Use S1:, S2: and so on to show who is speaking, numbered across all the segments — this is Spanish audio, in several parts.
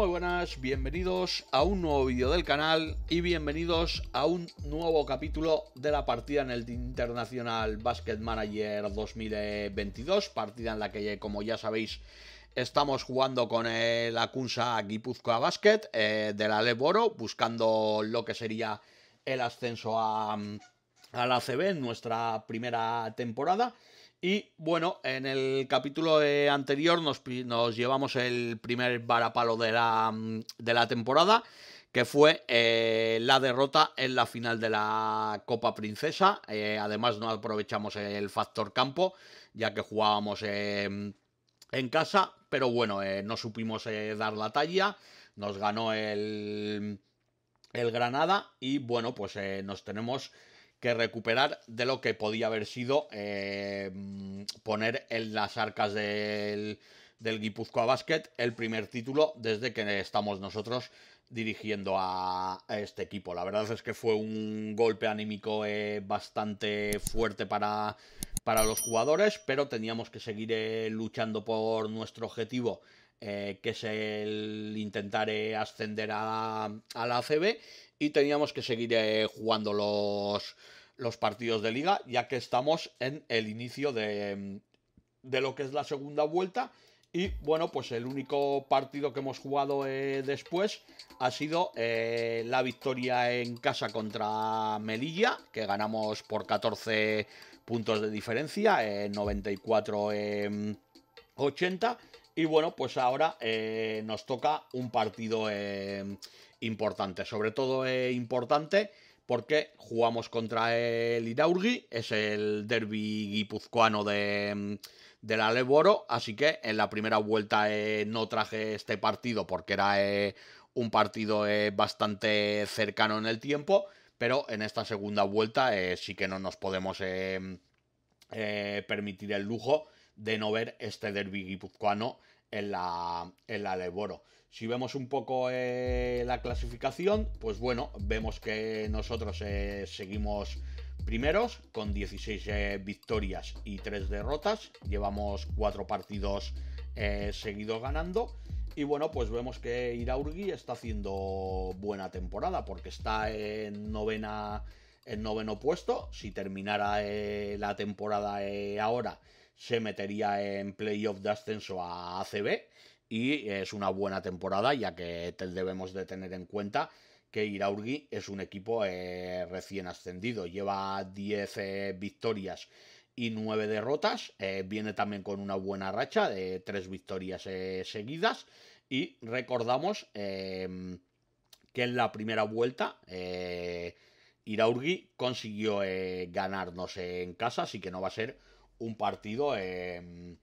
S1: Muy buenas, bienvenidos a un nuevo vídeo del canal y bienvenidos a un nuevo capítulo de la partida en el Internacional Basket Manager 2022, partida en la que como ya sabéis estamos jugando con el Akunsa Guipúzcoa Basket eh, de la Leboro, buscando lo que sería el ascenso a mm, a la CB en nuestra primera temporada. Y bueno, en el capítulo anterior nos, llevamos el primer varapalo de la, mm, de la temporada, que fue eh, la derrota en la final de la Copa Princesa. Eh, además no aprovechamos el factor campo, ya que jugábamos em, en casa, pero bueno, eh, no supimos dar la talla, nos ganó el, el Granada y bueno, pues nos tenemos que recuperar de lo que podía haber sido eh, poner en las arcas del, del Guipúzcoa Basket el primer título desde que estamos nosotros dirigiendo a, este equipo. La verdad es que fue un golpe anímico eh, bastante fuerte para, para, los jugadores, pero teníamos que seguir eh, luchando por nuestro objetivo, que es el intentar ascender a, a la ACB y teníamos que seguir eh, jugando los, los partidos de liga, ya que estamos en el inicio de, lo que es la segunda vuelta. Y bueno, pues el único partido que hemos jugado eh, después ha sido eh, la victoria en casa contra Melilla, que ganamos por 14 puntos de diferencia, eh, 94-80. y bueno, pues ahora nos toca un partido importante. Sobre todo importante porque jugamos contra el Iraurgi, es el derbi guipuzcoano de, Aleboro, así que en la primera vuelta eh, no traje este partido porque era eh, un partido eh, bastante cercano en el tiempo, pero en esta segunda vuelta sí que no nos podemos permitir el lujo de no ver este derbi guipuzcoano en la, en si vemos un poco eh, la clasificación, pues bueno, vemos que nosotros eh, seguimos primeros con 16 eh, victorias y 3 derrotas. Llevamos 4 partidos seguidos ganando. Y bueno, pues vemos que Iraurgi está haciendo buena temporada porque está en novena en noveno puesto. Si terminara la temporada ahora, se metería en playoff de ascenso a ACB y es una buena temporada ya que debemos de tener en cuenta que Iraurgi es un equipo eh, recién ascendido, lleva 10 eh, victorias y 9 derrotas, eh, viene también con una buena racha de 3 victorias seguidas y recordamos em, que en la primera vuelta Iraurgi consiguió ganarnos en casa, así que no va a ser un partido em,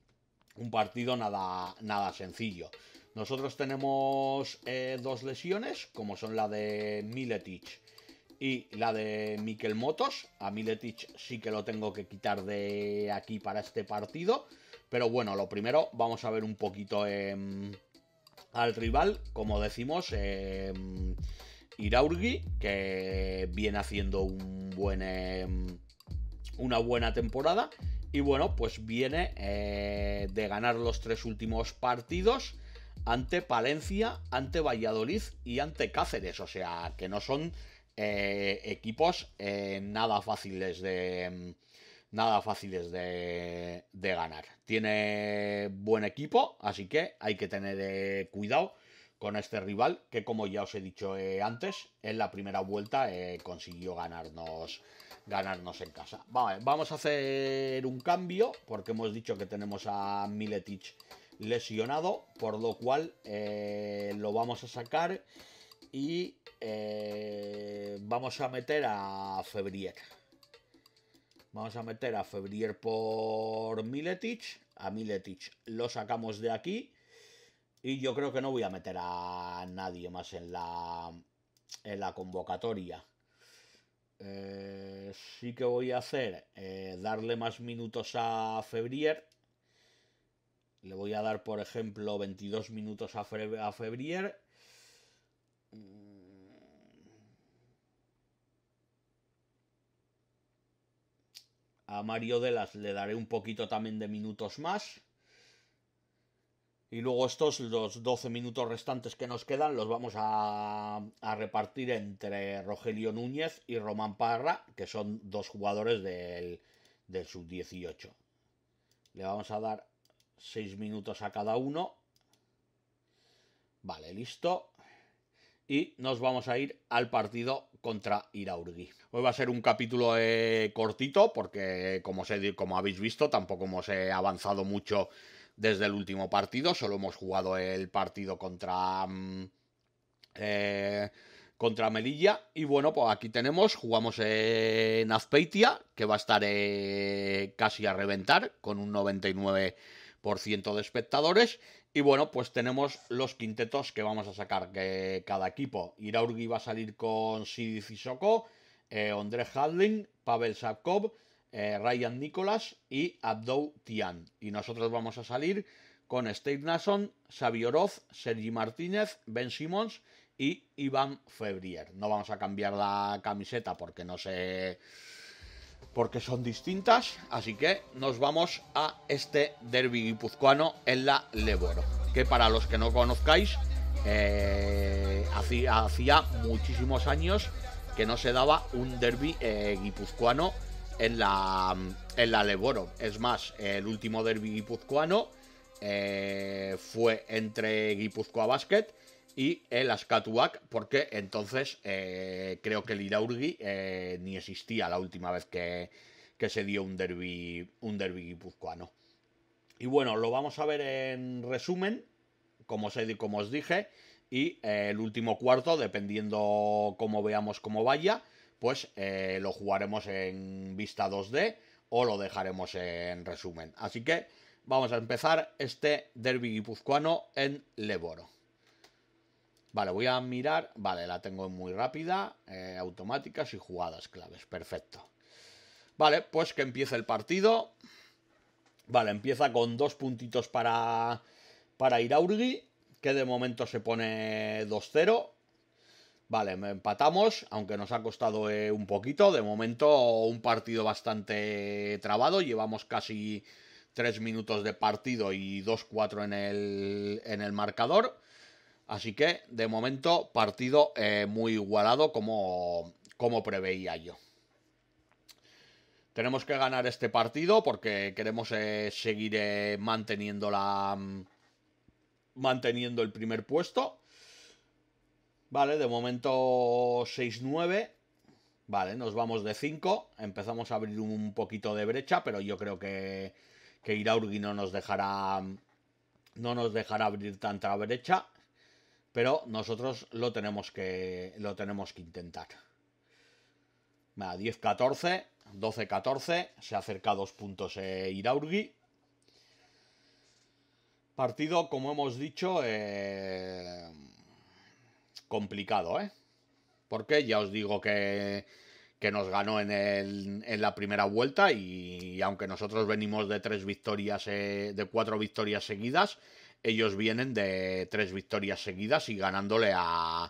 S1: un partido nada, nada sencillo. Nosotros tenemos eh, dos lesiones, como son la de Miletic y la de Mikel Motos. A Miletic sí que lo tengo que quitar de aquí para este partido. Pero bueno, lo primero, vamos a ver un poquito em, al rival. Como decimos, em, Iraurgi, que viene haciendo un buen, em, una buena temporada y bueno, pues viene eh, de ganar los tres últimos partidos ante Palencia, ante Valladolid y ante Cáceres. O sea, que no son eh, equipos eh, nada fáciles de. Nada fáciles de, de, ganar. Tiene buen equipo, así que hay que tener cuidado con este rival que, como ya os he dicho antes, en la primera vuelta consiguió ganarnos ganarnos en casa. Vale, vamos a hacer un cambio, porque hemos dicho que tenemos a Miletic lesionado, por lo cual eh, lo vamos a sacar y eh, vamos a meter a Febrier. Vamos a meter a Febrier por Miletic. A Miletic lo sacamos de aquí. Y yo creo que no voy a meter a nadie más en la, en la convocatoria. Eh, sí que voy a hacer eh, darle más minutos a Febrier. Le voy a dar, por ejemplo, 22 minutos a, a Febrier. Mm. A Mario Delas le daré un poquito también de minutos más. Y luego estos, los 12 minutos restantes que nos quedan, los vamos a, repartir entre Rogelio Núñez y Román Parra, que son dos jugadores del, del sub-18. Le vamos a dar 6 minutos a cada uno. Vale, listo. Y nos vamos a ir al partido contra Iraurgui. Hoy va a ser un capítulo eh, cortito porque, como, se, como habéis visto, tampoco hemos eh, avanzado mucho desde el último partido. Solo hemos jugado el partido contra. Mm, eh, contra Melilla. Y bueno, pues aquí tenemos, jugamos en Azpeitia, que va a estar eh, casi a reventar, con un 99% de espectadores. Y bueno, pues tenemos los quintetos que vamos a sacar que cada equipo. Iraurgi va a salir con Sidi Sissoko, André eh, Hadling, Pavel Sapkov. Eh, Ryan Nicholas y Abdou Tian. Y nosotros vamos a salir con Steve Nason, Oroz... Sergi Martínez, Ben Simmons y Iván Febrier. No vamos a cambiar la camiseta porque no sé. porque son distintas. Así que nos vamos a este derby guipuzcoano en la Leboro. Que para los que no conozcáis, eh, hacía, muchísimos años que no se daba un derby eh, guipuzcoano en la, en Leboro. Es más, el último derby guipuzcoano eh, fue entre Guipuzcoa Basket y el Ascatuac, porque entonces eh, creo que el Iraurgi eh, ni existía la última vez que, se dio un derby, un guipuzcoano. Y bueno, lo vamos a ver en resumen, como, como os dije, y el último cuarto, dependiendo cómo veamos cómo vaya pues lo jugaremos en vista 2D o lo dejaremos en resumen. Así que vamos a empezar este derby guipuzcoano en Leboro. Vale, voy a mirar. Vale, la tengo muy rápida. Eh, automáticas y jugadas claves. Perfecto. Vale, pues que empiece el partido. Vale, empieza con dos puntitos para, para Iraurgi, que de momento se pone 2-0. Vale, empatamos, aunque nos ha costado eh, un poquito. De momento, un partido bastante trabado. Llevamos casi tres minutos de partido y 2-4 en el, en el marcador. Así que, de momento, partido eh, muy igualado como, como preveía yo. Tenemos que ganar este partido porque queremos eh, seguir manteniendo la... Mm, manteniendo el primer puesto. Vale, de momento 6-9. Vale, nos vamos de 5. Empezamos a abrir un poquito de brecha, pero yo creo que, Iraurgi no nos dejará. No nos dejará abrir tanta brecha. Pero nosotros lo tenemos que. Lo tenemos que intentar. 10-14. 12-14. Se acerca dos puntos eh, Iraurgi. Partido, como hemos dicho. Eh complicado, ¿eh? Porque ya os digo que, nos ganó en, la primera vuelta y, aunque nosotros venimos de tres victorias, eh, de cuatro victorias seguidas, ellos vienen de tres victorias seguidas y ganándole a,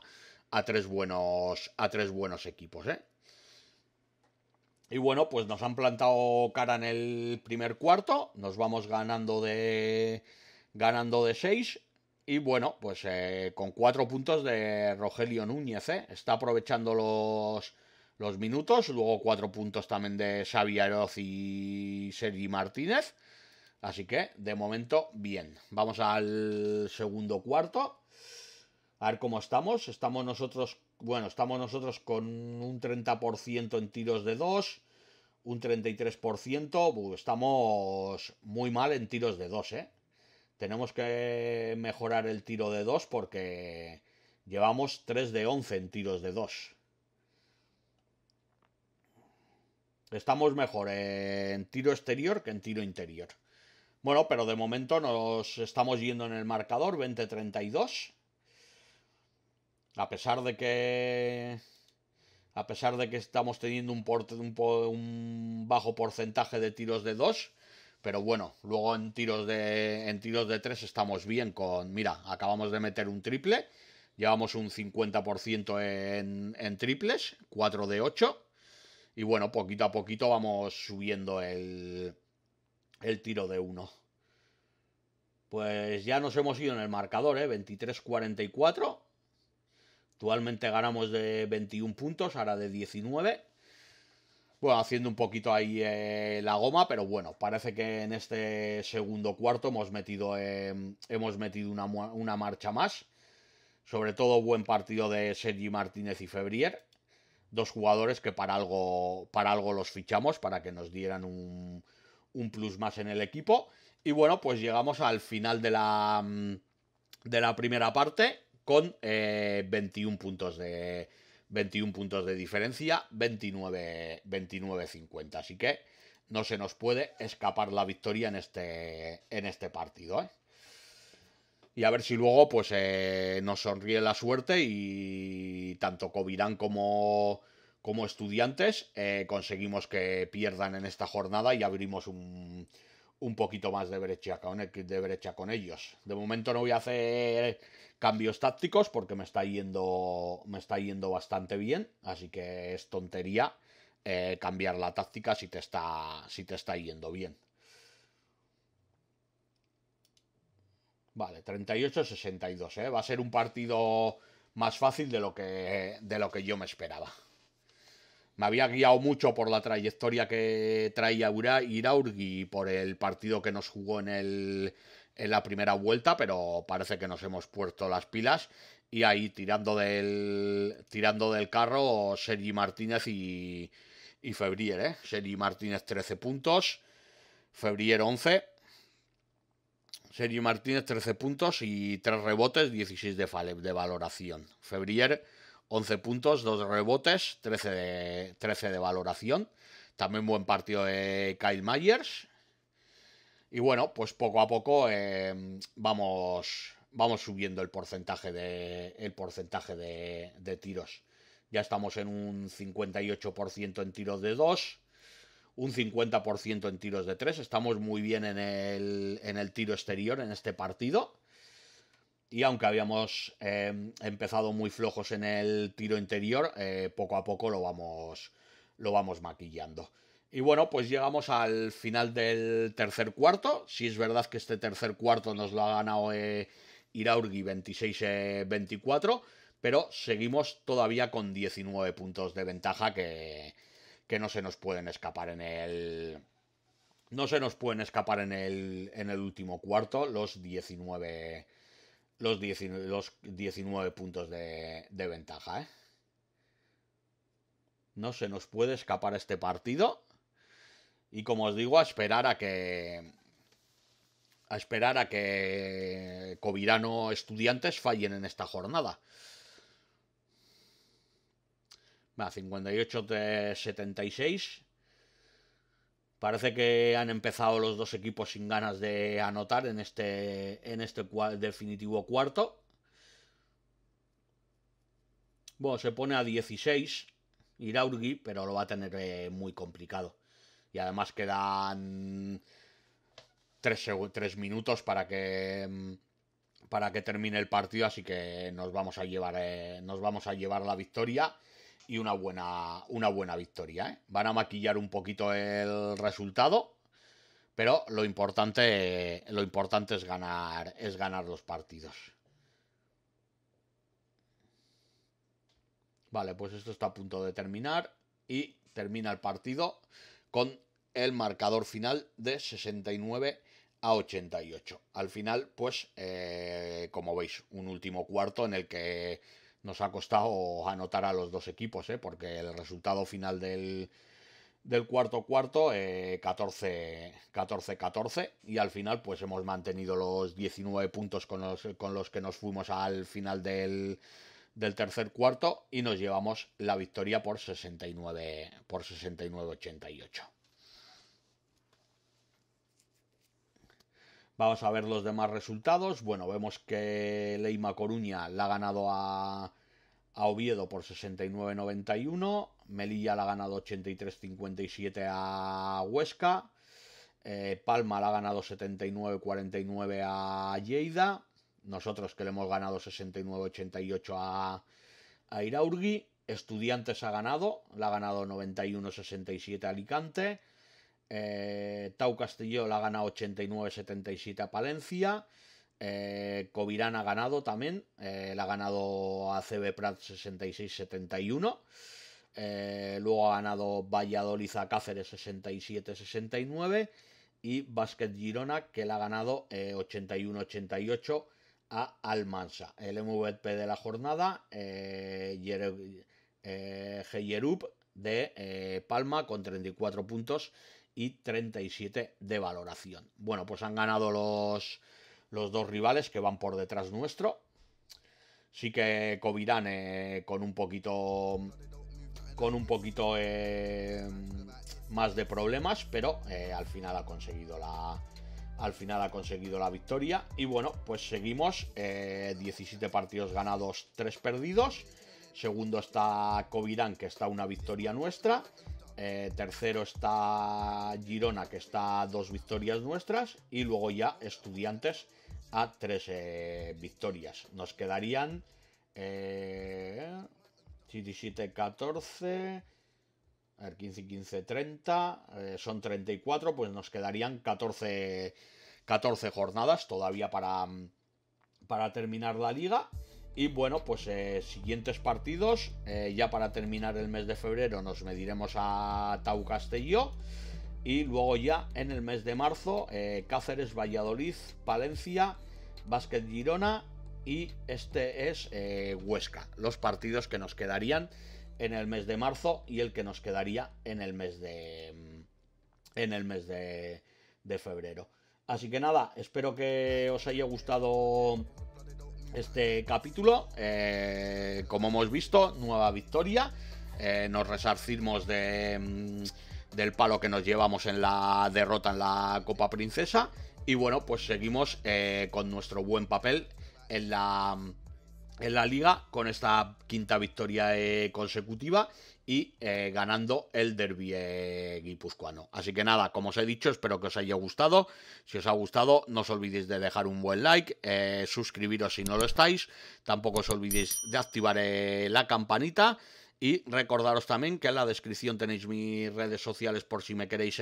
S1: tres, buenos, a tres buenos equipos, ¿eh? Y bueno, pues nos han plantado cara en el primer cuarto, nos vamos ganando de ganando de 6 y bueno, pues eh, con cuatro puntos de Rogelio Núñez, ¿eh? está aprovechando los, los minutos. Luego cuatro puntos también de Xavi y Sergi Martínez. Así que, de momento, bien. Vamos al segundo cuarto. A ver cómo estamos. Estamos nosotros, bueno, estamos nosotros con un 30% en tiros de 2, un 33%. Estamos muy mal en tiros de dos, ¿eh? Tenemos que mejorar el tiro de 2 porque llevamos 3 de 11 en tiros de 2. Estamos mejor en tiro exterior que en tiro interior. Bueno, pero de momento nos estamos yendo en el marcador 20-32. A pesar de que. A pesar de que estamos teniendo un, un bajo porcentaje de tiros de 2, pero bueno, luego en tiros de, 3 tres estamos bien con, mira, acabamos de meter un triple, llevamos un 50% en, triples, 4 de 8. Y bueno, poquito a poquito vamos subiendo el, tiro de 1. Pues ya nos hemos ido en el marcador, 23 ¿eh? 23-44. Actualmente ganamos de 21 puntos, ahora de 19 bueno, haciendo un poquito ahí eh, la goma, pero bueno, parece que en este segundo cuarto hemos metido, em, hemos metido una, marcha más. Sobre todo buen partido de Sergi Martínez y Febrier, dos jugadores que para algo, para algo los fichamos, para que nos dieran un, plus más en el equipo. Y bueno, pues llegamos al final de la, mm, de la primera parte con 21 eh, puntos de 21 puntos de diferencia, 29, 50 Así que no se nos puede escapar la victoria en este, en este partido. ¿eh? Y a ver si luego pues, eh, nos sonríe la suerte y tanto Covirán como, como estudiantes eh, conseguimos que pierdan en esta jornada y abrimos un, un poquito más de brecha, con, de brecha con ellos. De momento no voy a hacer cambios tácticos porque me está yendo, me está yendo bastante bien, así que es tontería eh, cambiar la táctica si te está, si te está yendo bien. Vale, 38-62, ¿eh? va a ser un partido más fácil de lo que, de lo que yo me esperaba me había guiado mucho por la trayectoria que traía Iraurgi y por el partido que nos jugó en, la primera vuelta, pero parece que nos hemos puesto las pilas. Y ahí tirando del, tirando del carro Sergi Martínez y, y Febrier. ¿eh? Sergi Martínez 13 puntos, Febrier 11. Sergi Martínez 13 puntos y 3 rebotes, 16 de, de valoración. Febrier 11 puntos, 2 rebotes, 13 de, valoración. También buen partido de Kyle Myers. Y bueno, pues poco a poco em, vamos, subiendo el porcentaje de, tiros. Ya estamos en un 58% en tiros de 2, un 50% en tiros de 3. Estamos muy bien en el tiro exterior en este partido. Y aunque habíamos em, empezado muy flojos en el tiro interior, eh, poco a poco lo vamos, lo vamos maquillando. Y bueno, pues llegamos al final del tercer cuarto. Si es verdad que este tercer cuarto nos lo ha ganado eh, Iraurgi 26-24, eh, pero seguimos todavía con 19 puntos de ventaja que, no se nos pueden escapar en el... No se nos pueden escapar en el, en el último cuarto los 19 los 19, puntos de, ventaja. ¿eh? No se nos puede escapar este partido. Y como os digo, a esperar a que. A esperar a que Covirano estudiantes fallen en esta jornada. Va, 58 de 76. Parece que han empezado los dos equipos sin ganas de anotar en este, en este definitivo cuarto. Bueno, se pone a 16 Iraurgi, pero lo va a tener eh, muy complicado. Y además quedan 3, minutos para que, mm, para que termine el partido, así que nos vamos a llevar, eh, nos vamos a llevar la victoria y una buena, una buena victoria. ¿eh? Van a maquillar un poquito el resultado, pero lo importante, lo importante es, ganar, es ganar los partidos. Vale, pues esto está a punto de terminar y termina el partido con el marcador final de 69 a 88. Al final, pues, eh, como veis, un último cuarto en el que nos ha costado anotar a los dos equipos, ¿eh? porque el resultado final del, del cuarto cuarto, eh, 14-14, y al final pues hemos mantenido los 19 puntos con los, con los que nos fuimos al final del, del tercer cuarto y nos llevamos la victoria por 69 por 69 88 Vamos a ver los demás resultados. Bueno, vemos que Leima Coruña la ha ganado a, Oviedo por 69-91. Melilla la ha ganado 83-57 a Huesca. Eh, Palma la ha ganado 79-49 a Lleida. Nosotros que le hemos ganado 69-88 a, Iraurgui. Estudiantes ha ganado. La ha ganado 91-67 a Alicante. Eh, Tau Castillo la gana 89-77 a Palencia. Eh, ha ganado también. Eh, la ha ganado a CB Prat 66-71. luego ha ganado Valladolid a Cáceres 67-69. Y Basket Girona, que la ha ganado 81-88 eh, a Almansa. El MVP de la jornada, Jerup de eh, Palma con 34 puntos y 37 de valoración. Bueno, pues han ganado los, los dos rivales que van por detrás nuestro. Sí que Covirán eh, con un poquito con un poquito eh, más de problemas, pero al final ha conseguido la al final ha conseguido la victoria y bueno, pues seguimos 17 partidos ganados, 3 perdidos. Segundo está Covirán, que está una victoria nuestra. Eh, tercero está Girona, que está a dos victorias nuestras. Y luego ya Estudiantes a tres eh, victorias. Nos quedarían eh, 17, 14. A ver, 15, 15, 30. son 34, pues nos quedarían 14, 14 jornadas todavía para, para terminar la liga. Y bueno, pues eh, siguientes partidos. Eh, ya para terminar el mes de febrero nos mediremos a Tau Castelló. Y luego ya en el mes de marzo, eh, Cáceres, Valladolid, Palencia, Básquet Girona y este es Huesca. Los partidos que nos quedarían en el mes de marzo y el que nos quedaría en el mes de... Mm, en el mes de, de febrero. Así que nada, espero que os haya gustado este capítulo. Eh, como hemos visto, nueva victoria. Eh, nos resarcimos de, mm, del palo que nos llevamos en la derrota en la Copa Princesa. Y bueno, pues seguimos eh, con nuestro buen papel en la mm, en la liga con esta quinta victoria eh, consecutiva y eh, ganando el derby eh, guipuzcoano. Así que nada, como os he dicho, espero que os haya gustado. Si os ha gustado, no os olvidéis de dejar un buen like, suscribiros si no lo estáis, tampoco os olvidéis de activar la campanita. Y recordaros también que en la descripción tenéis mis redes sociales por si me queréis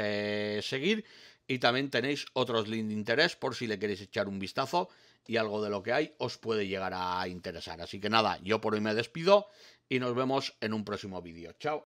S1: seguir. Y también tenéis otros links de interés por si le queréis echar un vistazo y algo de lo que hay os puede llegar a interesar. Así que nada, yo por hoy me despido y nos vemos en un próximo vídeo. Chao.